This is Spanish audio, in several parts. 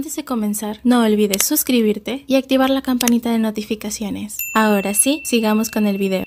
antes de comenzar, no olvides suscribirte y activar la campanita de notificaciones. Ahora sí, sigamos con el video.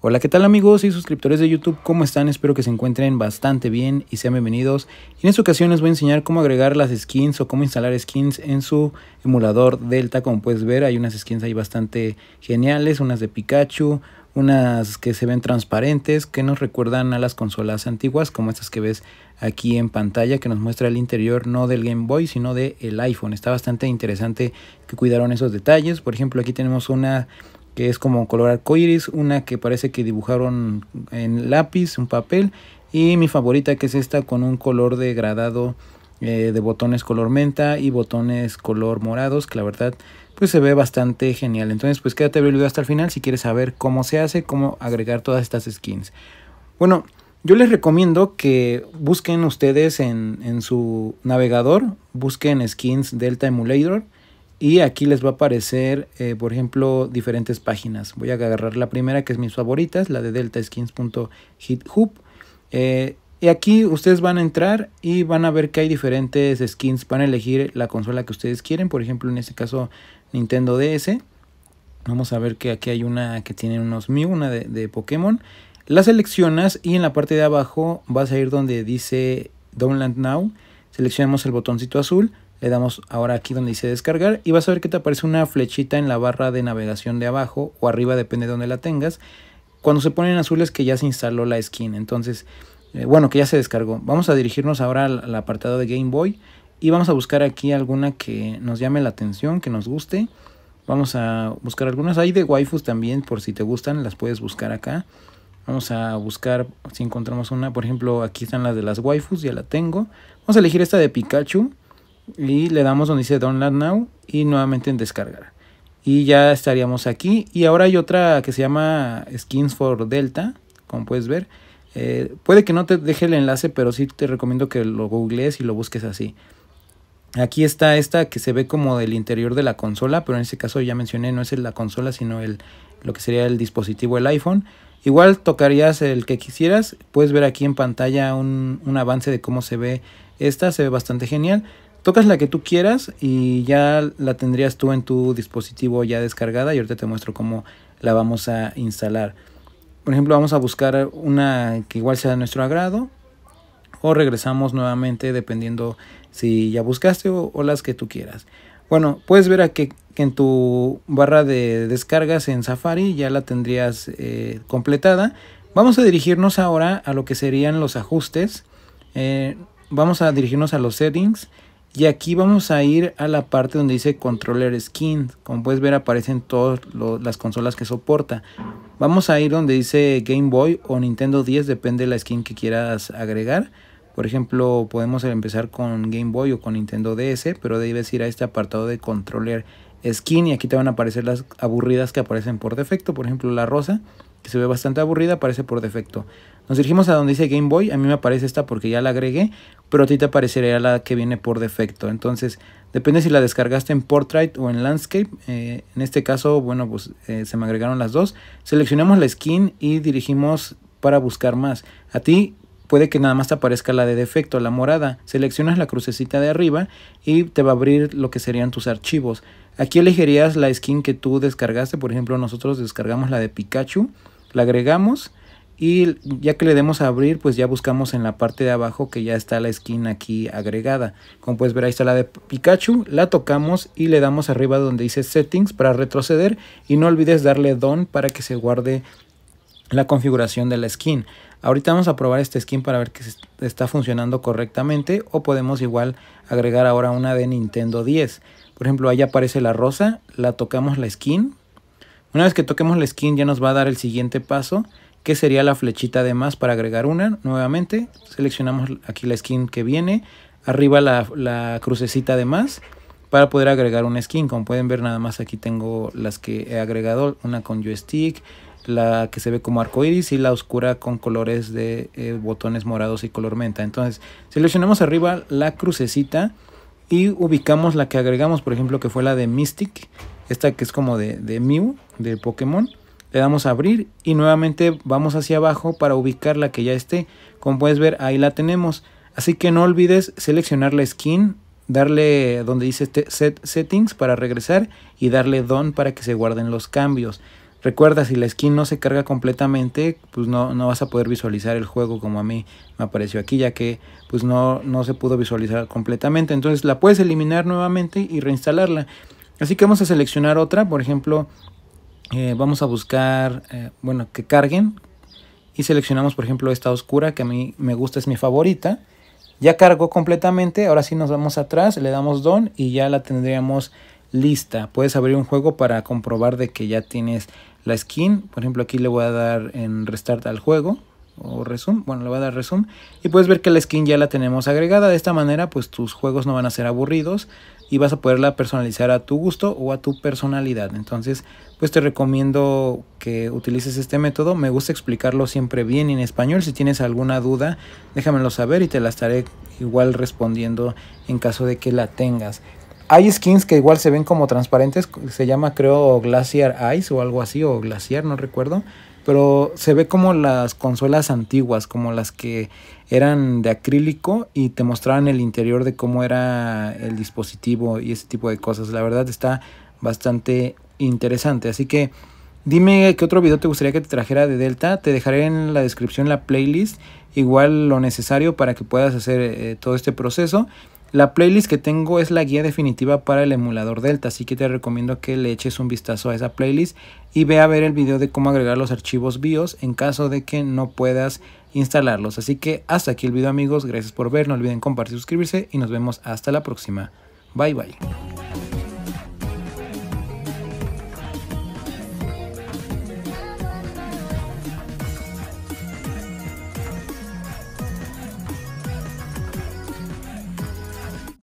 Hola, ¿qué tal amigos y suscriptores de YouTube? ¿Cómo están? Espero que se encuentren bastante bien y sean bienvenidos. En esta ocasión les voy a enseñar cómo agregar las skins o cómo instalar skins en su emulador Delta. Como puedes ver, hay unas skins ahí bastante geniales, unas de Pikachu, unas que se ven transparentes que nos recuerdan a las consolas antiguas como estas que ves aquí en pantalla que nos muestra el interior no del Game Boy sino del el iPhone está bastante interesante que cuidaron esos detalles por ejemplo aquí tenemos una que es como color arcoiris una que parece que dibujaron en lápiz un papel y mi favorita que es esta con un color degradado eh, de botones color menta y botones color morados que la verdad pues se ve bastante genial. Entonces pues quédate a el video hasta el final si quieres saber cómo se hace, cómo agregar todas estas skins. Bueno, yo les recomiendo que busquen ustedes en, su navegador, busquen skins Delta Emulator y aquí les va a aparecer, eh, por ejemplo, diferentes páginas. Voy a agarrar la primera que es mis favoritas, la de deltaskins.hithub. Y aquí ustedes van a entrar y van a ver que hay diferentes skins. para elegir la consola que ustedes quieren. Por ejemplo, en este caso Nintendo DS. Vamos a ver que aquí hay una que tiene unos Mew, una de, Pokémon. La seleccionas y en la parte de abajo vas a ir donde dice Download Now. Seleccionamos el botoncito azul. Le damos ahora aquí donde dice descargar y vas a ver que te aparece una flechita en la barra de navegación de abajo o arriba, depende de donde la tengas. Cuando se ponen azules que ya se instaló la skin. Entonces eh, bueno, que ya se descargó. Vamos a dirigirnos ahora al, al, apartado de Game Boy y vamos a buscar aquí alguna que nos llame la atención, que nos guste. Vamos a buscar algunas. Hay de waifus también, por si te gustan, las puedes buscar acá. Vamos a buscar si encontramos una. Por ejemplo, aquí están las de las waifus, ya la tengo. Vamos a elegir esta de Pikachu y le damos donde dice Download Now y nuevamente en descargar. Y ya estaríamos aquí. Y ahora hay otra que se llama Skins for Delta, como puedes ver. Eh, puede que no te deje el enlace, pero sí te recomiendo que lo googlees y lo busques así. Aquí está esta que se ve como del interior de la consola, pero en este caso ya mencioné, no es la consola, sino el, lo que sería el dispositivo, el iPhone. Igual tocarías el que quisieras, puedes ver aquí en pantalla un, un avance de cómo se ve esta, se ve bastante genial. Tocas la que tú quieras y ya la tendrías tú en tu dispositivo ya descargada y ahorita te muestro cómo la vamos a instalar. Por ejemplo, vamos a buscar una que igual sea de nuestro agrado. O regresamos nuevamente dependiendo si ya buscaste o, las que tú quieras. Bueno, puedes ver aquí que en tu barra de descargas en Safari ya la tendrías eh, completada. Vamos a dirigirnos ahora a lo que serían los ajustes. Eh, vamos a dirigirnos a los settings. Y aquí vamos a ir a la parte donde dice Controller Skin. Como puedes ver aparecen todas las consolas que soporta. Vamos a ir donde dice Game Boy o Nintendo 10, depende de la skin que quieras agregar. Por ejemplo, podemos empezar con Game Boy o con Nintendo DS, pero debes ir a este apartado de controller skin y aquí te van a aparecer las aburridas que aparecen por defecto. Por ejemplo, la rosa, que se ve bastante aburrida, aparece por defecto. Nos dirigimos a donde dice Game Boy, a mí me aparece esta porque ya la agregué, pero a ti te aparecerá la que viene por defecto. Entonces, Depende si la descargaste en Portrait o en Landscape. Eh, en este caso, bueno, pues eh, se me agregaron las dos. Seleccionamos la skin y dirigimos para buscar más. A ti puede que nada más te aparezca la de defecto, la morada. Seleccionas la crucecita de arriba y te va a abrir lo que serían tus archivos. Aquí elegirías la skin que tú descargaste. Por ejemplo, nosotros descargamos la de Pikachu. La agregamos y ya que le demos a abrir pues ya buscamos en la parte de abajo que ya está la skin aquí agregada como puedes ver ahí está la de Pikachu la tocamos y le damos arriba donde dice settings para retroceder y no olvides darle don para que se guarde la configuración de la skin ahorita vamos a probar esta skin para ver que está funcionando correctamente o podemos igual agregar ahora una de Nintendo 10 por ejemplo ahí aparece la rosa la tocamos la skin una vez que toquemos la skin ya nos va a dar el siguiente paso que sería la flechita de más para agregar una. Nuevamente seleccionamos aquí la skin que viene, arriba la, crucecita de más para poder agregar una skin. Como pueden ver nada más aquí tengo las que he agregado, una con joystick, la que se ve como arco iris y la oscura con colores de eh, botones morados y color menta. Entonces seleccionamos arriba la crucecita y ubicamos la que agregamos, por ejemplo que fue la de Mystic, esta que es como de, de Mew, de Pokémon le damos a abrir y nuevamente vamos hacia abajo para ubicar la que ya esté. Como puedes ver ahí la tenemos. Así que no olvides seleccionar la skin, darle donde dice este set settings para regresar y darle don para que se guarden los cambios. Recuerda, si la skin no se carga completamente, pues no, no vas a poder visualizar el juego como a mí me apareció aquí, ya que pues no, no se pudo visualizar completamente. Entonces la puedes eliminar nuevamente y reinstalarla. Así que vamos a seleccionar otra, por ejemplo, eh, vamos a buscar, eh, bueno, que carguen y seleccionamos por ejemplo esta oscura que a mí me gusta, es mi favorita. Ya cargó completamente, ahora sí nos vamos atrás, le damos don y ya la tendríamos lista. Puedes abrir un juego para comprobar de que ya tienes la skin. Por ejemplo aquí le voy a dar en restart al juego o resumen, bueno, le voy a dar resumen y puedes ver que la skin ya la tenemos agregada, de esta manera pues tus juegos no van a ser aburridos y vas a poderla personalizar a tu gusto o a tu personalidad, entonces pues te recomiendo que utilices este método, me gusta explicarlo siempre bien en español, si tienes alguna duda déjamelo saber y te la estaré igual respondiendo en caso de que la tengas. Hay skins que igual se ven como transparentes, se llama creo Glacier Ice o algo así, o Glacier, no recuerdo, pero se ve como las consolas antiguas, como las que eran de acrílico y te mostraban el interior de cómo era el dispositivo y ese tipo de cosas. La verdad está bastante interesante, así que... Dime qué otro video te gustaría que te trajera de Delta. Te dejaré en la descripción la playlist, igual lo necesario para que puedas hacer eh, todo este proceso. La playlist que tengo es la guía definitiva para el emulador Delta, así que te recomiendo que le eches un vistazo a esa playlist y ve a ver el video de cómo agregar los archivos BIOS en caso de que no puedas instalarlos. Así que hasta aquí el video amigos, gracias por ver, no olviden compartir, suscribirse y nos vemos hasta la próxima. Bye bye.